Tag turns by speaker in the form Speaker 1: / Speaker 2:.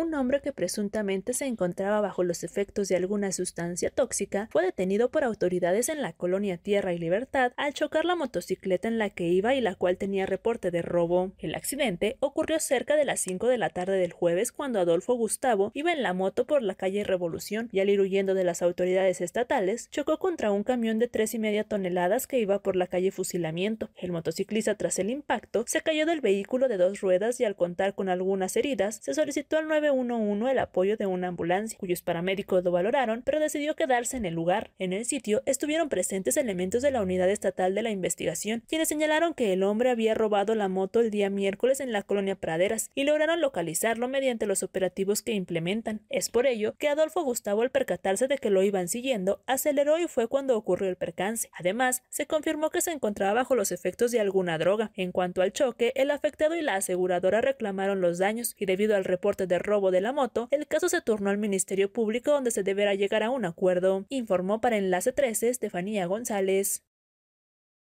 Speaker 1: un hombre que presuntamente se encontraba bajo los efectos de alguna sustancia tóxica fue detenido por autoridades en la colonia Tierra y Libertad al chocar la motocicleta en la que iba y la cual tenía reporte de robo. El accidente ocurrió cerca de las 5 de la tarde del jueves cuando Adolfo Gustavo iba en la moto por la calle Revolución y al ir huyendo de las autoridades estatales, chocó contra un camión de tres y media toneladas que iba por la calle Fusilamiento. El motociclista tras el impacto se cayó del vehículo de dos ruedas y al contar con algunas heridas se solicitó al 9 911 el apoyo de una ambulancia, cuyos paramédicos lo valoraron, pero decidió quedarse en el lugar. En el sitio estuvieron presentes elementos de la Unidad Estatal de la Investigación, quienes señalaron que el hombre había robado la moto el día miércoles en la colonia Praderas y lograron localizarlo mediante los operativos que implementan. Es por ello que Adolfo Gustavo, al percatarse de que lo iban siguiendo, aceleró y fue cuando ocurrió el percance. Además, se confirmó que se encontraba bajo los efectos de alguna droga. En cuanto al choque, el afectado y la aseguradora reclamaron los daños y debido al reporte de robo de la moto, el caso se turnó al Ministerio Público donde se deberá llegar a un acuerdo, informó para Enlace 13 Estefanía González.